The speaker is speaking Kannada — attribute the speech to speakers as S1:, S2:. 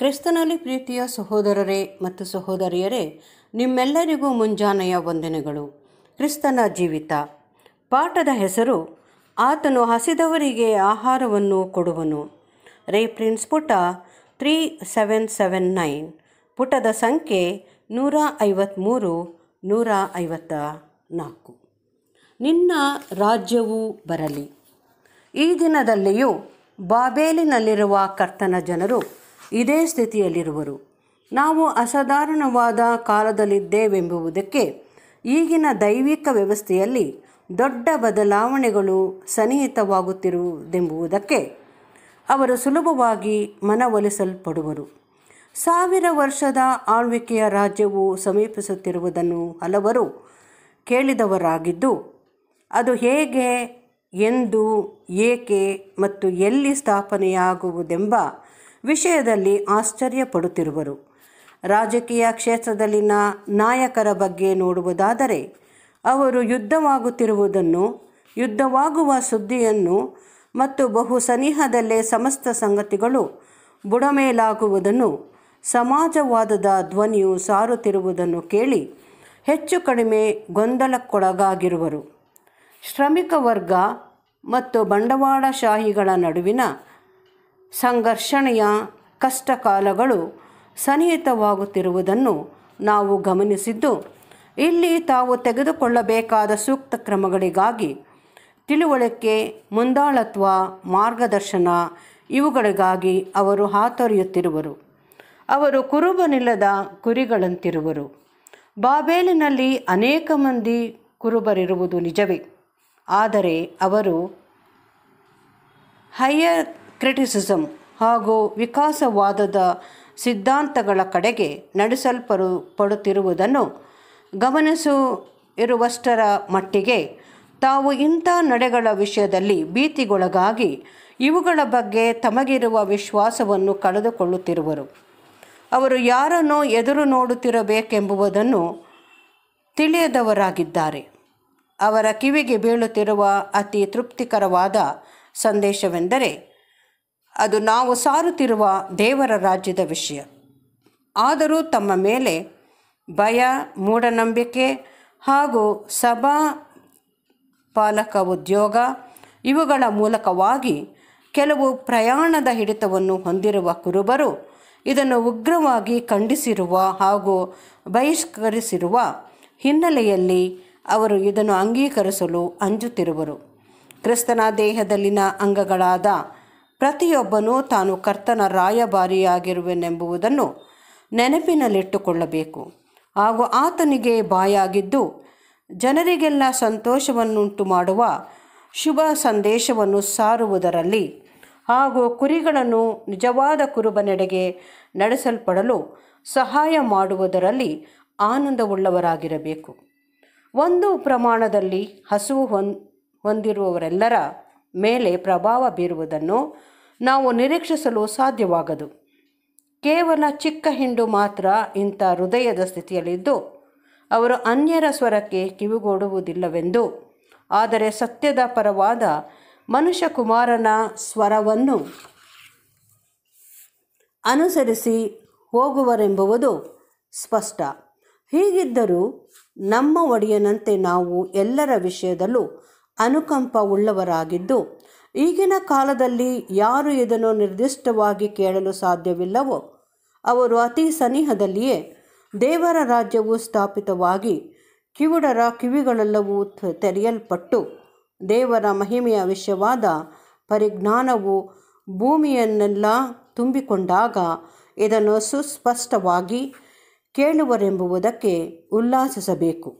S1: ಕ್ರಿಸ್ತನಲ್ಲಿ ಪ್ರೀತಿಯ ಸಹೋದರರೇ ಮತ್ತು ಸಹೋದರಿಯರೇ ನಿಮ್ಮೆಲ್ಲರಿಗೂ ಮುಂಜಾನೆಯ ವಂದನೆಗಳು ಕ್ರಿಸ್ತನ ಜೀವಿತ ಪಾಠದ ಹೆಸರು ಆತನು ಹಸಿದವರಿಗೆ ಆಹಾರವನ್ನು ಕೊಡುವನು ಪ್ರಿನ್ಸ್ ಪುಟ ತ್ರೀ ಸೆವೆನ್ ಸೆವೆನ್ ನೈನ್ ಪುಟದ ಸಂಖ್ಯೆ ನೂರ ಐವತ್ತ್ಮೂರು ನೂರ ಐವತ್ತ ನಾಲ್ಕು ನಿನ್ನ ರಾಜ್ಯವೂ ಬರಲಿ ಈ ದಿನದಲ್ಲಿಯೂ ಬಾಬೇಲಿನಲ್ಲಿರುವ ಕರ್ತನ ಜನರು ಇದೇ ಸ್ಥಿತಿಯಲ್ಲಿರುವರು ನಾವು ಅಸಾಧಾರಣವಾದ ಕಾಲದಲ್ಲಿದ್ದೇವೆಂಬುವುದಕ್ಕೆ ಈಗಿನ ದೈವಿಕ ವ್ಯವಸ್ಥೆಯಲ್ಲಿ ದೊಡ್ಡ ಬದಲಾವಣೆಗಳು ಸನ್ನಿಹಿತವಾಗುತ್ತಿರುವುದೆಂಬುವುದಕ್ಕೆ ಅವರು ಸುಲಭವಾಗಿ ಮನವೊಲಿಸಲ್ಪಡುವರು ಸಾವಿರ ವರ್ಷದ ಆಳ್ವಿಕೆಯ ರಾಜ್ಯವು ಸಮೀಪಿಸುತ್ತಿರುವುದನ್ನು ಹಲವರು ಕೇಳಿದವರಾಗಿದ್ದು ಅದು ಹೇಗೆ ಎಂದು ಏಕೆ ಮತ್ತು ಎಲ್ಲಿ ಸ್ಥಾಪನೆಯಾಗುವುದೆಂಬ ವಿಷಯದಲ್ಲಿ ಆಶ್ಚರ್ಯ ಪಡುತ್ತಿರುವರು ರಾಜಕೀಯ ಕ್ಷೇತ್ರದಲ್ಲಿನ ನಾಯಕರ ಬಗ್ಗೆ ನೋಡುವುದಾದರೆ ಅವರು ಯುದ್ಧವಾಗುತ್ತಿರುವುದನ್ನು ಯುದ್ಧವಾಗುವ ಸುದ್ದಿಯನ್ನು ಮತ್ತು ಬಹು ಸನಿಹದಲ್ಲೇ ಸಮಸ್ತ ಸಂಗತಿಗಳು ಬುಡಮೇಲಾಗುವುದನ್ನು ಸಮಾಜವಾದದ ಧ್ವನಿಯು ಸಾರುತ್ತಿರುವುದನ್ನು ಕೇಳಿ ಹೆಚ್ಚು ಕಡಿಮೆ ಗೊಂದಲಕ್ಕೊಳಗಾಗಿರುವರು ಶ್ರಮಿಕ ವರ್ಗ ಮತ್ತು ಬಂಡವಾಳಶಾಹಿಗಳ ನಡುವಿನ ಸಂಘರ್ಷಣೆಯ ಕಷ್ಟಕಾಲಗಳು ಸನ್ನಿಹಿತವಾಗುತ್ತಿರುವುದನ್ನು ನಾವು ಗಮನಿಸಿದ್ದು ಇಲ್ಲಿ ತಾವು ತೆಗೆದುಕೊಳ್ಳಬೇಕಾದ ಸೂಕ್ತ ಕ್ರಮಗಳಿಗಾಗಿ ತಿಳುವಳಿಕೆ ಮುಂದಾಳತ್ವ ಮಾರ್ಗದರ್ಶನ ಇವುಗಳಿಗಾಗಿ ಅವರು ಹಾತೊರೆಯುತ್ತಿರುವರು ಅವರು ಕುರುಬನಿಲ್ಲದ ಕುರಿಗಳಂತಿರುವರು ಬಾಬೇಲಿನಲ್ಲಿ ಅನೇಕ ಮಂದಿ ಕುರುಬರಿರುವುದು ನಿಜವೇ ಆದರೆ ಅವರು ಹೈಯರ್ ಕ್ರಿಟಿಸಿಸಂ ಹಾಗೂ ವಿಕಾಸವಾದದ ಸಿದ್ಧಾಂತಗಳ ಕಡೆಗೆ ನಡೆಸಲ್ಪರು ಪಡುತ್ತಿರುವುದನ್ನು ಗಮನಿಸು ಇರುವಷ್ಟರ ಮಟ್ಟಿಗೆ ತಾವು ಇಂಥ ನಡೆಗಳ ವಿಷಯದಲ್ಲಿ ಭೀತಿಗೊಳಗಾಗಿ ಇವುಗಳ ಬಗ್ಗೆ ತಮಗಿರುವ ವಿಶ್ವಾಸವನ್ನು ಕಳೆದುಕೊಳ್ಳುತ್ತಿರುವರು ಅವರು ಯಾರನ್ನು ಎದುರು ನೋಡುತ್ತಿರಬೇಕೆಂಬುದನ್ನು ತಿಳಿಯದವರಾಗಿದ್ದಾರೆ ಅವರ ಕಿವಿಗೆ ಬೀಳುತ್ತಿರುವ ಅತಿ ತೃಪ್ತಿಕರವಾದ ಸಂದೇಶವೆಂದರೆ ಅದು ನಾವು ಸಾರುತ್ತಿರುವ ದೇವರ ರಾಜ್ಯದ ವಿಷಯ ಆದರೂ ತಮ್ಮ ಮೇಲೆ ಭಯ ಮೂಢನಂಬಿಕೆ ಹಾಗೂ ಸಭಾ ಪಾಲಕ ಉದ್ಯೋಗ ಇವುಗಳ ಮೂಲಕವಾಗಿ ಕೆಲವು ಪ್ರಯಾಣದ ಹಿಡಿತವನ್ನು ಹೊಂದಿರುವ ಕುರುಬರು ಇದನ್ನು ಉಗ್ರವಾಗಿ ಖಂಡಿಸಿರುವ ಹಾಗೂ ಬಹಿಷ್ಕರಿಸಿರುವ ಹಿನ್ನೆಲೆಯಲ್ಲಿ ಅವರು ಇದನ್ನು ಅಂಗೀಕರಿಸಲು ಅಂಜುತ್ತಿರುವರು ಕ್ರಿಸ್ತನ ದೇಹದಲ್ಲಿನ ಅಂಗಗಳಾದ ಪ್ರತಿಯೊಬ್ಬನೂ ತಾನು ಕರ್ತನ ರಾಯಭಾರಿಯಾಗಿರುವೆನೆಂಬುದನ್ನು ನೆನಪಿನಲ್ಲಿಟ್ಟುಕೊಳ್ಳಬೇಕು ಹಾಗೂ ಆತನಿಗೆ ಬಾಯಾಗಿದ್ದು ಜನರಿಗೆಲ್ಲ ಸಂತೋಷವನ್ನುಂಟು ಮಾಡುವ ಶುಭ ಸಂದೇಶವನ್ನು ಸಾರುವುದರಲ್ಲಿ ಹಾಗೂ ಕುರಿಗಳನ್ನು ನಿಜವಾದ ಕುರುಬನೆಡೆಗೆ ನಡೆಸಲ್ಪಡಲು ಸಹಾಯ ಮಾಡುವುದರಲ್ಲಿ ಆನಂದವುಳ್ಳವರಾಗಿರಬೇಕು ಒಂದು ಪ್ರಮಾಣದಲ್ಲಿ ಹಸು ಹೊಂದಿರುವವರೆಲ್ಲರ ಮೇಲೆ ಪ್ರಭಾವ ಬೀರುವುದನ್ನು ನಾವು ನಿರೀಕ್ಷಿಸಲು ಸಾಧ್ಯವಾಗದು ಕೇವಲ ಚಿಕ್ಕ ಹಿಂಡು ಮಾತ್ರ ಇಂಥ ಹೃದಯದ ಸ್ಥಿತಿಯಲ್ಲಿದ್ದು ಅವರು ಅನ್ಯರ ಸ್ವರಕ್ಕೆ ಕಿವಿಗೊಡುವುದಿಲ್ಲವೆಂದು ಆದರೆ ಸತ್ಯದ ಪರವಾದ ಮನುಷ್ಯ ಕುಮಾರನ ಸ್ವರವನ್ನು ಅನುಸರಿಸಿ ಹೋಗುವರೆಂಬುವುದು ಸ್ಪಷ್ಟ ಹೀಗಿದ್ದರೂ ನಮ್ಮ ಒಡೆಯನಂತೆ ನಾವು ಎಲ್ಲರ ವಿಷಯದಲ್ಲೂ ಅನುಕಂಪ ಉಳ್ಳವರಾಗಿದ್ದು ಈಗಿನ ಕಾಲದಲ್ಲಿ ಯಾರು ಇದನ್ನು ನಿರ್ದಿಷ್ಟವಾಗಿ ಕೇಳಲು ಸಾಧ್ಯವಿಲ್ಲವೋ ಅವರು ಅತಿ ಸನಿಹದಲ್ಲಿಯೇ ದೇವರ ರಾಜ್ಯವು ಸ್ಥಾಪಿತವಾಗಿ ಕಿವುಡರ ಕಿವಿಗಳೆಲ್ಲವೂ ತೆರೆಯಲ್ಪಟ್ಟು ದೇವರ ಮಹಿಮೆಯ ವಿಷಯವಾದ ಪರಿಜ್ಞಾನವು ಭೂಮಿಯನ್ನೆಲ್ಲ ತುಂಬಿಕೊಂಡಾಗ ಇದನ್ನು ಸುಸ್ಪಷ್ಟವಾಗಿ ಕೇಳುವರೆಂಬುವುದಕ್ಕೆ ಉಲ್ಲಾಸಿಸಬೇಕು